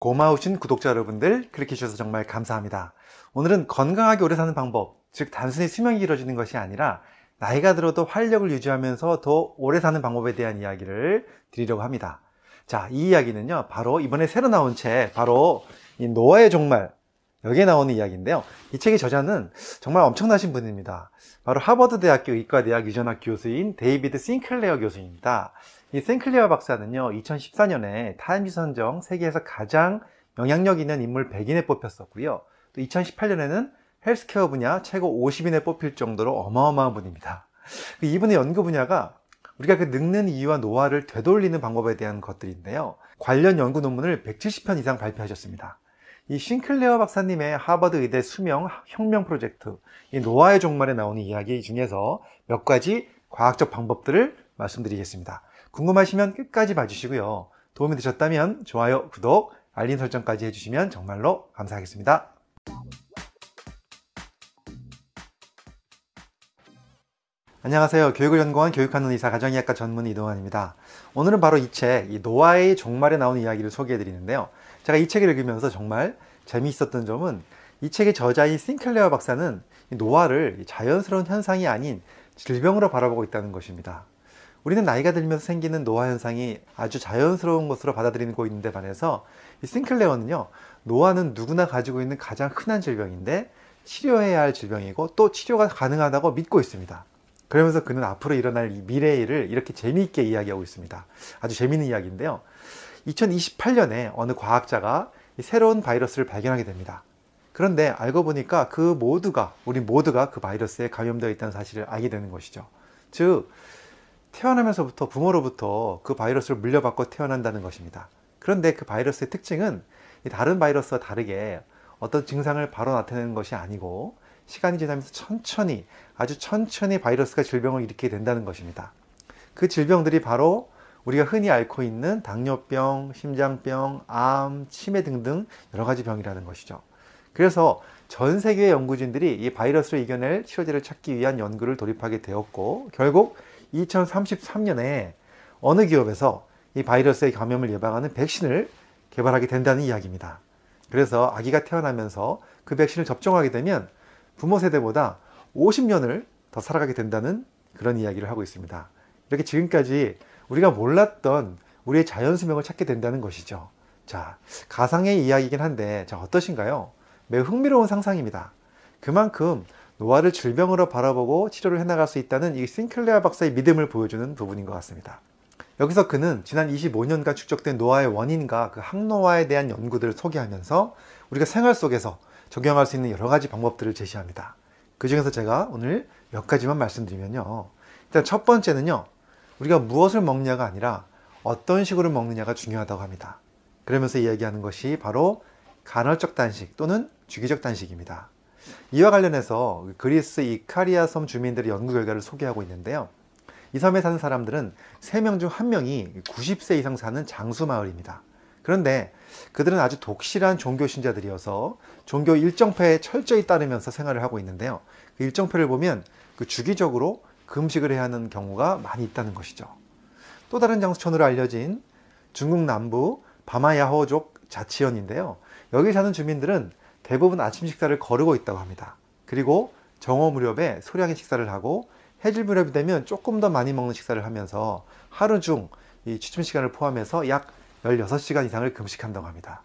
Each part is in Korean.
고마우신 구독자 여러분들 클릭해 주셔서 정말 감사합니다. 오늘은 건강하게 오래 사는 방법, 즉 단순히 수명이 길어지는 것이 아니라 나이가 들어도 활력을 유지하면서 더 오래 사는 방법에 대한 이야기를 드리려고 합니다. 자, 이 이야기는요, 바로 이번에 새로 나온 책, 바로 이 노아의 종말, 여기에 나오는 이야기인데요. 이 책의 저자는 정말 엄청나신 분입니다. 바로 하버드 대학교 의과대학 유전학 교수인 데이비드 싱클레어 교수입니다. 이 싱클레어 박사는요, 2014년에 타임지 선정 세계에서 가장 영향력 있는 인물 100인에 뽑혔었고요. 또 2018년에는 헬스케어 분야 최고 50인에 뽑힐 정도로 어마어마한 분입니다. 그 이분의 연구 분야가 우리가 그 늙는 이유와 노화를 되돌리는 방법에 대한 것들인데요. 관련 연구 논문을 170편 이상 발표하셨습니다. 이 싱클레어 박사님의 하버드 의대 수명 혁명 프로젝트, 이 노아의 종말에 나오는 이야기 중에서 몇 가지 과학적 방법들을 말씀드리겠습니다. 궁금하시면 끝까지 봐주시고요. 도움이 되셨다면 좋아요, 구독, 알림 설정까지 해주시면 정말로 감사하겠습니다. 안녕하세요. 교육을 연구한 교육하는 의사 가정의학과 전문 이동환입니다. 오늘은 바로 이 책, 이 노아의 종말에 나온 이야기를 소개해 드리는데요. 제가 이 책을 읽으면서 정말 재미있었던 점은 이 책의 저자인 싱클레어 박사는 노화를 자연스러운 현상이 아닌 질병으로 바라보고 있다는 것입니다. 우리는 나이가 들면서 생기는 노화 현상이 아주 자연스러운 것으로 받아들이고 있는데 반해서 이 싱클레어는요, 노화는 누구나 가지고 있는 가장 흔한 질병인데 치료해야 할 질병이고 또 치료가 가능하다고 믿고 있습니다. 그러면서 그는 앞으로 일어날 미래의 일을 이렇게 재미있게 이야기하고 있습니다. 아주 재미있는 이야기인데요. 2028년에 어느 과학자가 새로운 바이러스를 발견하게 됩니다. 그런데 알고 보니까 그 모두가, 우리 모두가 그 바이러스에 감염되어 있다는 사실을 알게 되는 것이죠. 즉, 태어나면서부터 부모로부터 그 바이러스를 물려받고 태어난다는 것입니다. 그런데 그 바이러스의 특징은 다른 바이러스와 다르게 어떤 증상을 바로 나타내는 것이 아니고 시간이 지나면서 천천히 아주 천천히 바이러스가 질병을 일으키게 된다는 것입니다. 그 질병들이 바로 우리가 흔히 앓고 있는 당뇨병, 심장병, 암, 치매 등등 여러 가지 병이라는 것이죠. 그래서 전 세계의 연구진들이 이 바이러스를 이겨낼 치료제를 찾기 위한 연구를 돌입하게 되었고 결국 2033년에 어느 기업에서 이 바이러스의 감염을 예방하는 백신을 개발하게 된다는 이야기입니다. 그래서 아기가 태어나면서 그 백신을 접종하게 되면 부모 세대보다 50년을 더 살아가게 된다는 그런 이야기를 하고 있습니다. 이렇게 지금까지 우리가 몰랐던 우리의 자연 수명을 찾게 된다는 것이죠. 자, 가상의 이야기이긴 한데, 자, 어떠신가요? 매우 흥미로운 상상입니다. 그만큼 노화를 질병으로 바라보고 치료를 해나갈 수 있다는 이 싱클레어 박사의 믿음을 보여주는 부분인 것 같습니다. 여기서 그는 지난 25년간 축적된 노화의 원인과 그 항노화에 대한 연구들을 소개하면서 우리가 생활 속에서 적용할 수 있는 여러 가지 방법들을 제시합니다. 그 중에서 제가 오늘 몇 가지만 말씀드리면요. 일단 첫 번째는요. 우리가 무엇을 먹느냐가 아니라 어떤 식으로 먹느냐가 중요하다고 합니다. 그러면서 이야기하는 것이 바로 간헐적 단식 또는 주기적 단식입니다. 이와 관련해서 그리스 이카리아 섬 주민들의 연구 결과를 소개하고 있는데요. 이 섬에 사는 사람들은 3명 중 1명이 90세 이상 사는 장수 마을입니다. 그런데 그들은 아주 독실한 종교 신자들이어서 종교 일정표에 철저히 따르면서 생활을 하고 있는데요. 그 일정표를 보면 그 주기적으로 금식을 해야 하는 경우가 많이 있다는 것이죠. 또 다른 장수촌으로 알려진 중국 남부 바마야호족 자치현인데요. 여기 사는 주민들은 대부분 아침 식사를 거르고 있다고 합니다. 그리고 정오 무렵에 소량의 식사를 하고 해질 무렵이 되면 조금 더 많이 먹는 식사를 하면서 하루 중 이 취침 시간을 포함해서 약 16시간 이상을 금식한다고 합니다.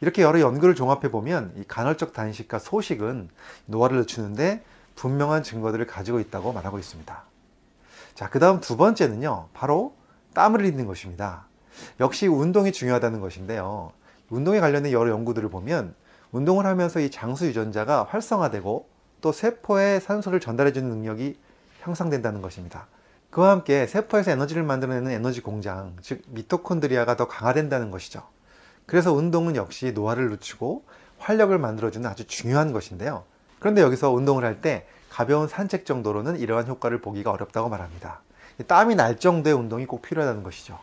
이렇게 여러 연구를 종합해 보면 이 간헐적 단식과 소식은 노화를 늦추는데 분명한 증거들을 가지고 있다고 말하고 있습니다. 자, 그 다음 두 번째는요, 바로 땀을 흘리는 것입니다. 역시 운동이 중요하다는 것인데요. 운동에 관련된 여러 연구들을 보면 운동을 하면서 이 장수 유전자가 활성화되고 또 세포에 산소를 전달해주는 능력이 향상된다는 것입니다. 그와 함께 세포에서 에너지를 만들어내는 에너지 공장, 즉 미토콘드리아가 더 강화된다는 것이죠. 그래서 운동은 역시 노화를 늦추고 활력을 만들어주는 아주 중요한 것인데요. 그런데 여기서 운동을 할 때 가벼운 산책 정도로는 이러한 효과를 보기가 어렵다고 말합니다. 땀이 날 정도의 운동이 꼭 필요하다는 것이죠.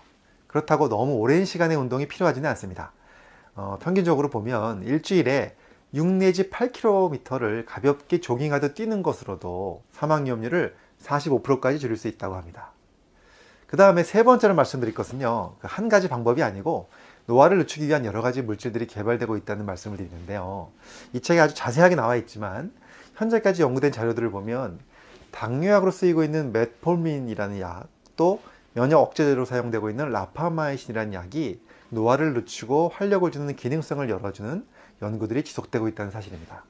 그렇다고 너무 오랜 시간의 운동이 필요하지는 않습니다. 어, 평균적으로 보면 일주일에 6 내지 8km를 가볍게 조깅하듯 뛰는 것으로도 사망 위험률을 45%까지 줄일 수 있다고 합니다. 그 다음에 세 번째로 말씀드릴 것은요. 그 한 가지 방법이 아니고 노화를 늦추기 위한 여러 가지 물질들이 개발되고 있다는 말씀을 드리는데요. 이 책에 아주 자세하게 나와 있지만 현재까지 연구된 자료들을 보면 당뇨약으로 쓰이고 있는 메폴민이라는 약, 또 면역 억제제로 사용되고 있는 라파마이신이라는 약이 노화를 늦추고 활력을 주는 기능성을 열어주는 연구들이 지속되고 있다는 사실입니다.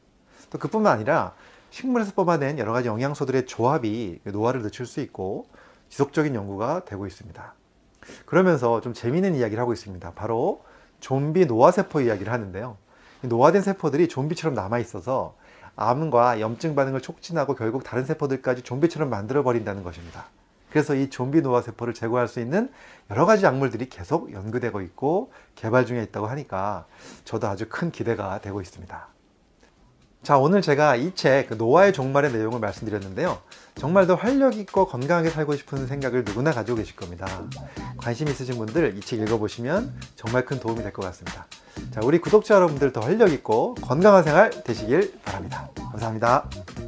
또 그뿐만 아니라 식물에서 뽑아낸 여러 가지 영양소들의 조합이 노화를 늦출 수 있고 지속적인 연구가 되고 있습니다. 그러면서 좀 재미있는 이야기를 하고 있습니다. 바로 좀비 노화세포 이야기를 하는데요. 노화된 세포들이 좀비처럼 남아있어서 암과 염증 반응을 촉진하고 결국 다른 세포들까지 좀비처럼 만들어버린다는 것입니다. 그래서 이 좀비 노화 세포를 제거할 수 있는 여러 가지 약물들이 계속 연구되고 있고 개발 중에 있다고 하니까 저도 아주 큰 기대가 되고 있습니다. 자 오늘 제가 이책 그 노화의 종말의 내용을 말씀드렸는데요 정말 더 활력 있고 건강하게 살고 싶은 생각을 누구나 가지고 계실 겁니다 관심 있으신 분들 이 책 읽어보시면 정말 큰 도움이 될 것 같습니다 자 우리 구독자 여러분들 더 활력 있고 건강한 생활 되시길 바랍니다 감사합니다